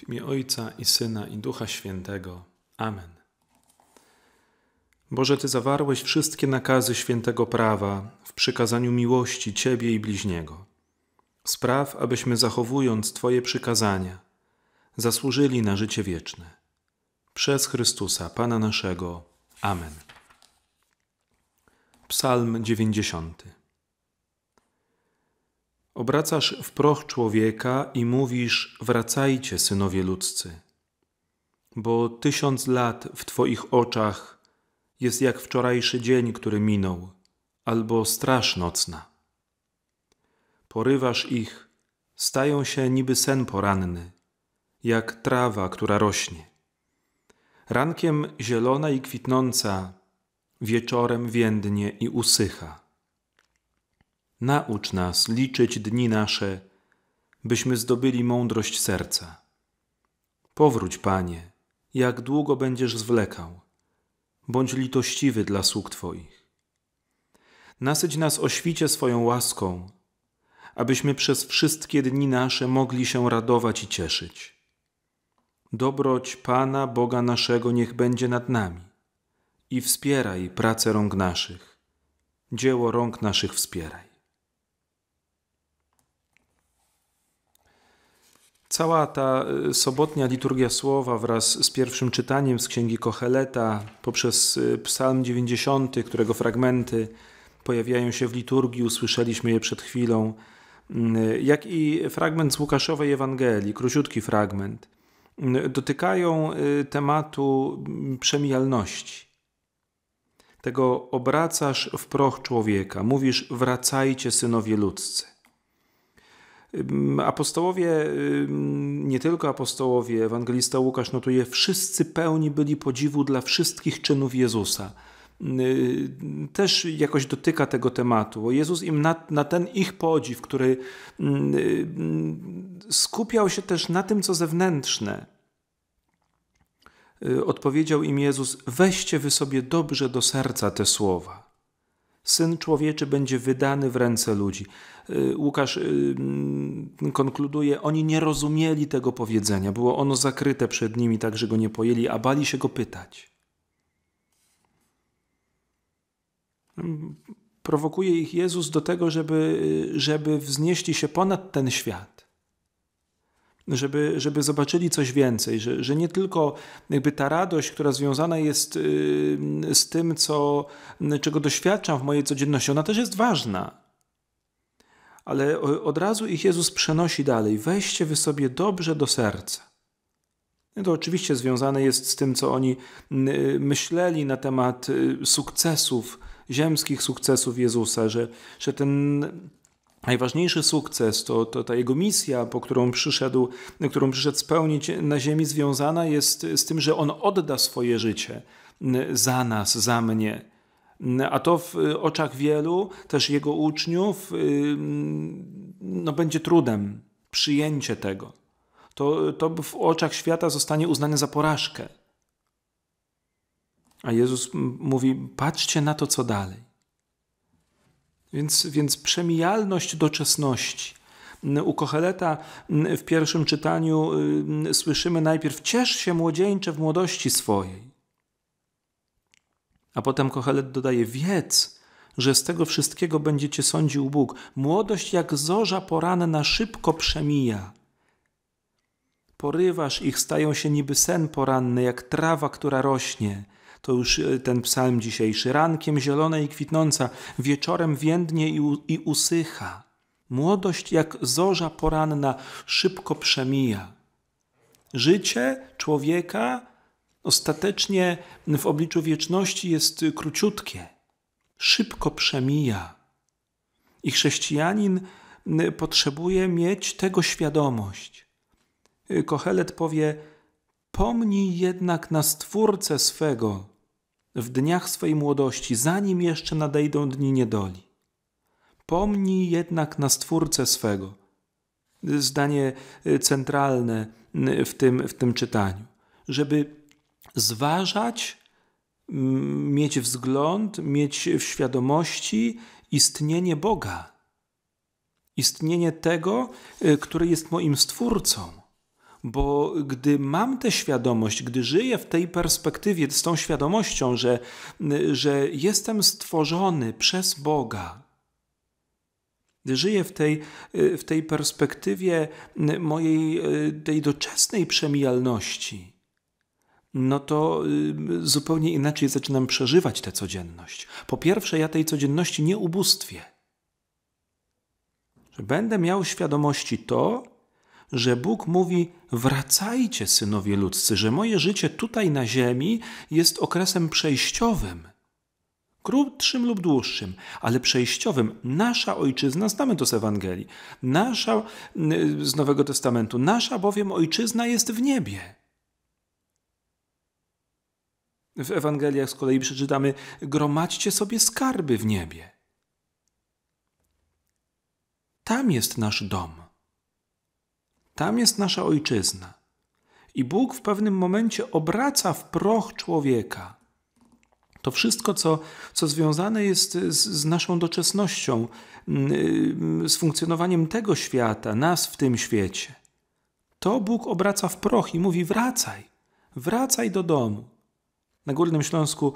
W imię Ojca i Syna i Ducha Świętego. Amen. Boże, Ty zawarłeś wszystkie nakazy świętego prawa w przykazaniu miłości Ciebie i bliźniego. Spraw, abyśmy zachowując Twoje przykazania, zasłużyli na życie wieczne. Przez Chrystusa, Pana naszego. Amen. Psalm 90. Obracasz w proch człowieka i mówisz: Wracajcie, synowie ludzcy. Bo tysiąc lat w Twoich oczach jest jak wczorajszy dzień, który minął, albo straż nocna. Porywasz ich, stają się niby sen poranny, jak trawa, która rośnie. Rankiem zielona i kwitnąca, wieczorem więdnie i usycha. Naucz nas liczyć dni nasze, byśmy zdobyli mądrość serca. Powróć, Panie, jak długo będziesz zwlekał. Bądź litościwy dla sług Twoich. Nasyć nas o świcie swoją łaską, abyśmy przez wszystkie dni nasze mogli się radować i cieszyć. Dobroć Pana Boga naszego niech będzie nad nami i wspieraj pracę rąk naszych. Dzieło rąk naszych wspieraj. Cała ta y, sobotnia liturgia słowa wraz z pierwszym czytaniem z Księgi Kocheleta poprzez y, Psalm 90, którego fragmenty pojawiają się w liturgii, usłyszeliśmy je przed chwilą, mm, jak i fragment z Łukaszowej Ewangelii, króciutki fragment, mm, dotykają y, tematu mm, przemijalności. Tego obracasz w proch człowieka, mówisz wracajcie synowie ludzcy. Apostołowie, nie tylko apostołowie, ewangelista Łukasz notuje, wszyscy pełni byli podziwu dla wszystkich czynów Jezusa y, też jakoś dotyka tego tematu. Bo Jezus im na, na, ten ich podziw, który y, skupiał się też na tym, co zewnętrzne. Y, odpowiedział im Jezus: Weźcie wy sobie dobrze do serca te słowa. Syn Człowieczy będzie wydany w ręce ludzi. Y, Łukasz y, mm, konkluduje, oni nie rozumieli tego powiedzenia, było ono zakryte przed nimi, tak że go nie pojęli, a bali się go pytać. Mm, prowokuje ich Jezus do tego, żeby, y, żeby wznieśli się ponad ten świat żeby, żeby zobaczyli coś więcej, że, że nie tylko jakby ta radość, która związana jest y, z tym, co, czego doświadczam w mojej codzienności, ona też jest ważna. Ale od razu ich Jezus przenosi dalej. Weźcie wy sobie dobrze do serca. No to oczywiście związane jest z tym, co oni y, myśleli na temat y, sukcesów, ziemskich sukcesów Jezusa, że, że ten Najważniejszy sukces, to, to ta jego misja, po którą przyszedł, którą przyszedł spełnić na ziemi, związana jest z tym, że on odda swoje życie za nas, za mnie. A to w oczach wielu, też jego uczniów, no, będzie trudem przyjęcie tego. To, to w oczach świata zostanie uznane za porażkę. A Jezus mówi: patrzcie na to, co dalej. Więc, więc przemijalność doczesności. U Kocheleta w pierwszym czytaniu y, słyszymy najpierw ciesz się młodzieńcze w młodości swojej. A potem Kochelet dodaje wiedz, że z tego wszystkiego będzie cię sądził Bóg. Młodość jak zorza poranna szybko przemija. Porywasz ich, stają się niby sen poranny, jak trawa, która rośnie – to już e, ten psalm dzisiejszy. Rankiem zielone i kwitnąca, wieczorem więdnie i, i usycha. Młodość jak zorza poranna szybko przemija. Życie człowieka ostatecznie w obliczu wieczności jest króciutkie. Szybko przemija. I chrześcijanin potrzebuje mieć tego świadomość. E, Kohelet powie: Pomnij jednak na stwórcę swego, w dniach swojej młodości, zanim jeszcze nadejdą dni niedoli. Pomnij jednak na Stwórcę swego. Zdanie y, centralne y, w tym, w tym czytaniu. Żeby zważać, mieć wzgląd, mieć w świadomości istnienie Boga, istnienie tego, y, który jest moim Stwórcą bo gdy mam tę świadomość, gdy żyję w tej perspektywie, z tą świadomością, że, że jestem stworzony przez Boga, gdy żyję w tej, w tej perspektywie mojej tej doczesnej przemijalności, no to y, zupełnie inaczej zaczynam przeżywać tę codzienność. Po pierwsze, ja tej codzienności nie ubóstwię. Że będę miał świadomości to, że Bóg mówi: Wracajcie, synowie ludzcy, że moje życie tutaj na ziemi jest okresem przejściowym. Krótszym lub dłuższym, ale przejściowym. Nasza ojczyzna, znamy to z Ewangelii, nasza, y, z Nowego Testamentu, nasza bowiem ojczyzna jest w niebie. W Ewangeliach z kolei przeczytamy: Gromadźcie sobie skarby w niebie. Tam jest nasz dom. Tam jest nasza ojczyzna. I Bóg w pewnym momencie obraca w proch człowieka. To wszystko, co, co związane jest z, z naszą doczesnością, mm, y, z funkcjonowaniem tego świata, nas w tym świecie, to Bóg obraca w proch i mówi: wracaj, wracaj do domu na Górnym Śląsku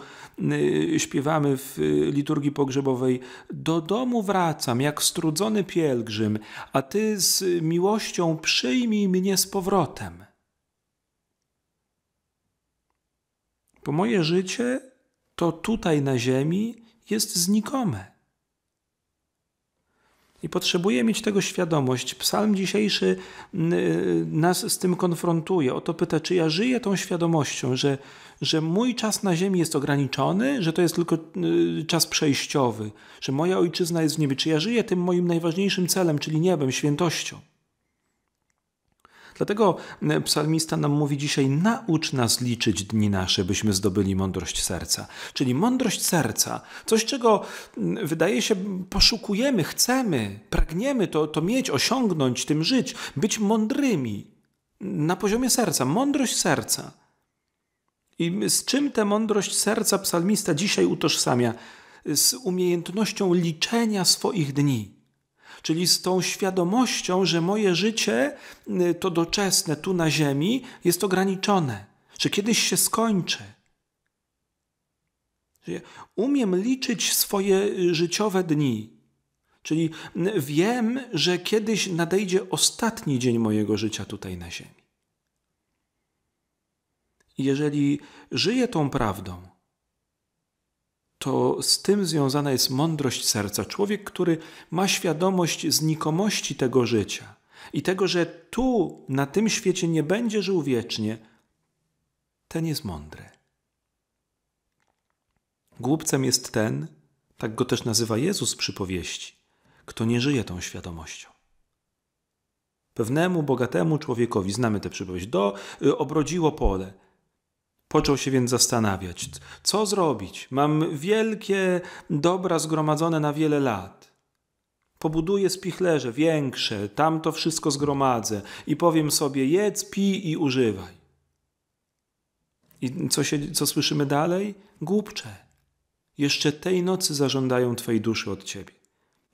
y, śpiewamy w y, liturgii pogrzebowej Do domu wracam jak strudzony pielgrzym, a Ty z miłością przyjmij mnie z powrotem. Bo moje życie to tutaj na ziemi jest znikome. I potrzebuje mieć tego świadomość. Psalm dzisiejszy mm, y, nas z tym konfrontuje. O to pyta, czy ja żyję tą świadomością, że, że mój czas na ziemi jest ograniczony, że to jest tylko y, czas przejściowy, że moja ojczyzna jest w niebie. Czy ja żyję tym moim najważniejszym celem, czyli niebem, świętością? Dlatego psalmista nam mówi dzisiaj: naucz nas liczyć dni nasze, byśmy zdobyli mądrość serca. Czyli mądrość serca, coś czego wydaje się poszukujemy, chcemy, pragniemy to, to mieć, osiągnąć, tym żyć, być mądrymi na poziomie serca, mądrość serca. I z czym tę mądrość serca psalmista dzisiaj utożsamia? Z umiejętnością liczenia swoich dni czyli z tą świadomością, że moje życie, y, to doczesne tu na Ziemi, jest ograniczone, że kiedyś się skończy. Umiem liczyć swoje y, życiowe dni, czyli y, wiem, że kiedyś nadejdzie ostatni dzień mojego życia tutaj na Ziemi. Jeżeli żyję tą prawdą, to z tym związana jest mądrość serca. Człowiek, który ma świadomość znikomości tego życia i tego, że tu, na tym świecie nie będzie żył wiecznie, ten jest mądry. Głupcem jest ten, tak go też nazywa Jezus przy powieści, kto nie żyje tą świadomością. Pewnemu bogatemu człowiekowi, znamy tę przypowieść, do, y, obrodziło pole Począł się więc zastanawiać, co zrobić? Mam wielkie dobra zgromadzone na wiele lat. Pobuduję spichlerze większe, tam to wszystko zgromadzę i powiem sobie jedz, pij i używaj. I co, się, co słyszymy dalej? Głupcze. Jeszcze tej nocy zażądają Twojej duszy od Ciebie.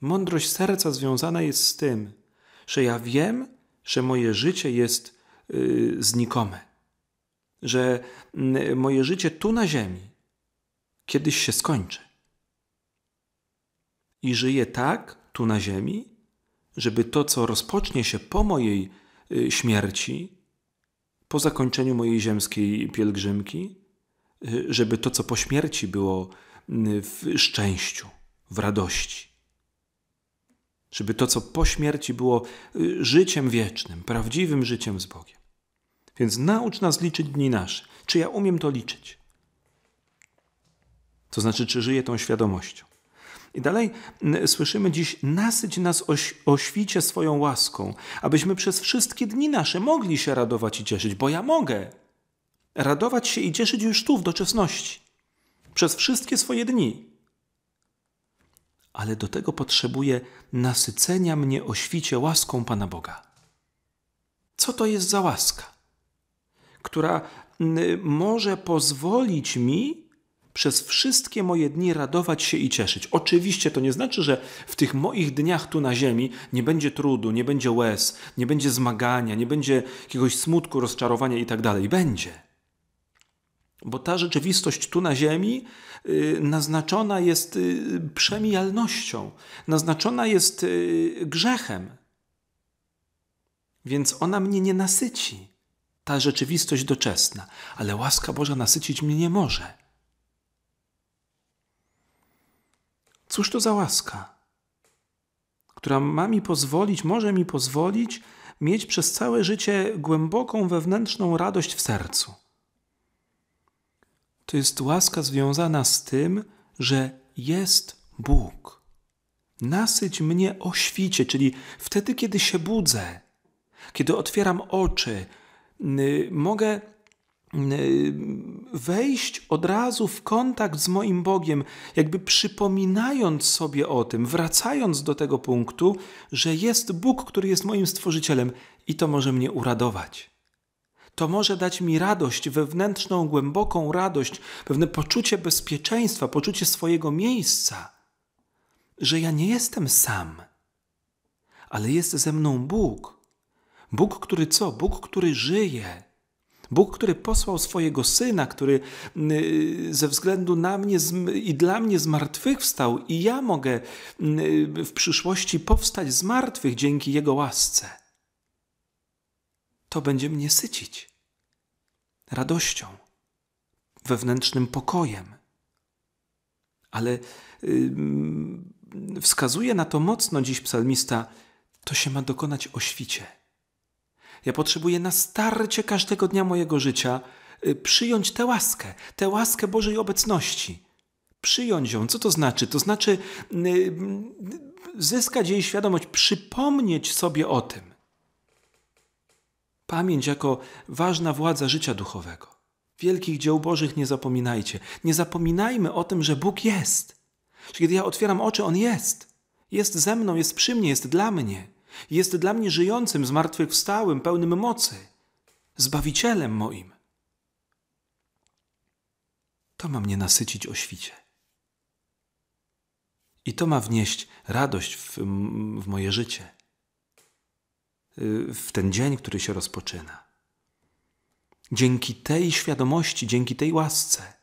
Mądrość serca związana jest z tym, że ja wiem, że moje życie jest yy, znikome że mm, moje życie tu na Ziemi kiedyś się skończy. I żyję tak tu na Ziemi, żeby to, co rozpocznie się po mojej y, śmierci, po zakończeniu mojej ziemskiej pielgrzymki, y, żeby to, co po śmierci było mm, w szczęściu, w radości. Żeby to, co po śmierci było y, życiem wiecznym, prawdziwym życiem z Bogiem. Więc naucz nas liczyć dni nasze. Czy ja umiem to liczyć? To znaczy, czy żyję tą świadomością. I dalej słyszymy dziś: nasyć nas oś, o świcie swoją łaską, abyśmy przez wszystkie dni nasze mogli się radować i cieszyć, bo ja mogę radować się i cieszyć już tu, w doczesności, przez wszystkie swoje dni. Ale do tego potrzebuję nasycenia mnie o świcie łaską Pana Boga. Co to jest za łaska? która może pozwolić mi przez wszystkie moje dni radować się i cieszyć. Oczywiście to nie znaczy, że w tych moich dniach tu na ziemi nie będzie trudu, nie będzie łez, nie będzie zmagania, nie będzie jakiegoś smutku, rozczarowania i tak dalej. Będzie. Bo ta rzeczywistość tu na ziemi y, naznaczona jest y, przemijalnością, naznaczona jest y, grzechem. Więc ona mnie nie nasyci ta rzeczywistość doczesna, ale łaska Boża nasycić mnie nie może. Cóż to za łaska, która ma mi pozwolić, może mi pozwolić mieć przez całe życie głęboką wewnętrzną radość w sercu? To jest łaska związana z tym, że jest Bóg. Nasyć mnie o świcie, czyli wtedy, kiedy się budzę, kiedy otwieram oczy, mogę wejść od razu w kontakt z moim Bogiem, jakby przypominając sobie o tym, wracając do tego punktu, że jest Bóg, który jest moim stworzycielem i to może mnie uradować. To może dać mi radość, wewnętrzną, głęboką radość, pewne poczucie bezpieczeństwa, poczucie swojego miejsca, że ja nie jestem sam, ale jest ze mną Bóg Bóg, który co? Bóg, który żyje. Bóg, który posłał swojego syna, który y, ze względu na mnie i dla mnie zmartwychwstał, i ja mogę y, w przyszłości powstać z martwych dzięki Jego łasce. To będzie mnie sycić radością, wewnętrznym pokojem. Ale wskazuje na to mocno dziś psalmista, to się ma dokonać o świcie. Ja potrzebuję na starcie każdego dnia mojego życia y, przyjąć tę łaskę, tę łaskę Bożej obecności. Przyjąć ją. Co to znaczy? To znaczy y, zyskać jej świadomość, przypomnieć sobie o tym. Pamięć jako ważna władza życia duchowego. Wielkich dzieł Bożych nie zapominajcie. Nie zapominajmy o tym, że Bóg jest. kiedy ja otwieram oczy, On jest. Jest ze mną, jest przy mnie, jest dla mnie jest dla mnie żyjącym, zmartwychwstałym, pełnym mocy, Zbawicielem moim. To ma mnie nasycić o świcie. I to ma wnieść radość w, w moje życie, y, w ten dzień, który się rozpoczyna. Dzięki tej świadomości, dzięki tej łasce,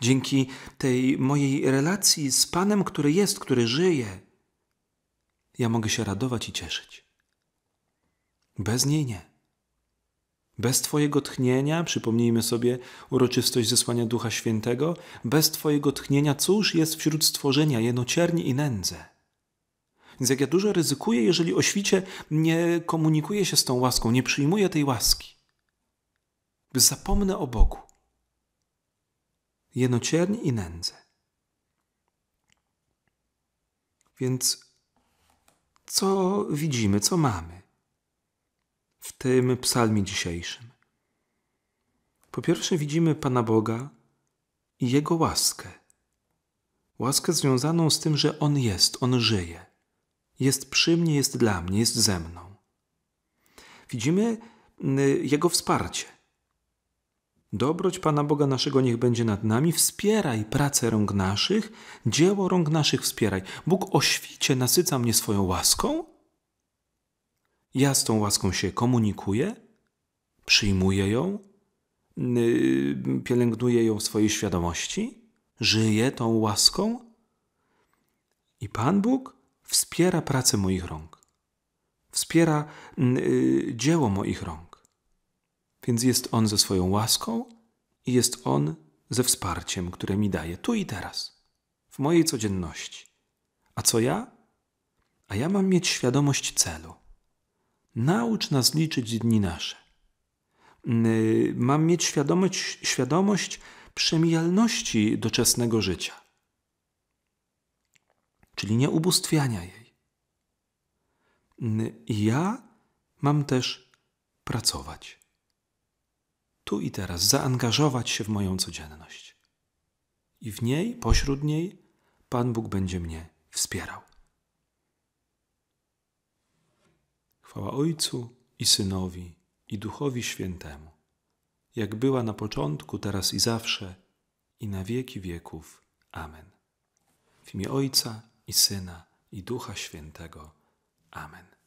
dzięki tej mojej relacji z Panem, który jest, który żyje, ja mogę się radować i cieszyć. Bez niej nie. Bez Twojego tchnienia, przypomnijmy sobie uroczystość zesłania Ducha Świętego, bez Twojego tchnienia, cóż jest wśród stworzenia jeno i nędzę? Więc jak ja dużo ryzykuję, jeżeli o świcie nie komunikuję się z tą łaską, nie przyjmuję tej łaski, zapomnę o Bogu. Jeno i nędzę. Więc co widzimy, co mamy w tym psalmie dzisiejszym. Po pierwsze, widzimy Pana Boga i Jego łaskę. Łaskę związaną z tym, że On jest, On żyje. Jest przy mnie, jest dla mnie, jest ze mną. Widzimy mm, Jego wsparcie Dobroć Pana Boga naszego niech będzie nad nami. Wspieraj pracę rąk naszych, dzieło rąk naszych wspieraj. Bóg o świcie nasyca mnie swoją łaską. Ja z tą łaską się komunikuję, przyjmuję ją, yy, pielęgnuję ją w swojej świadomości, żyję tą łaską. I Pan Bóg wspiera pracę moich rąk, wspiera yy, dzieło moich rąk. Więc jest On ze swoją łaską i jest On ze wsparciem, które mi daje tu i teraz, w mojej codzienności. A co ja? A ja mam mieć świadomość celu. Naucz nas liczyć dni nasze. Mm, y, mam mieć świadomość, świadomość przemijalności doczesnego życia, czyli nie ubóstwiania jej. Mm, y, ja mam też pracować tu i teraz, zaangażować się w moją codzienność. I w niej, pośród niej, Pan Bóg będzie mnie wspierał. Chwała Ojcu i Synowi i Duchowi Świętemu, jak była na początku, teraz i zawsze, i na wieki wieków. Amen. W imię Ojca i Syna i Ducha Świętego. Amen.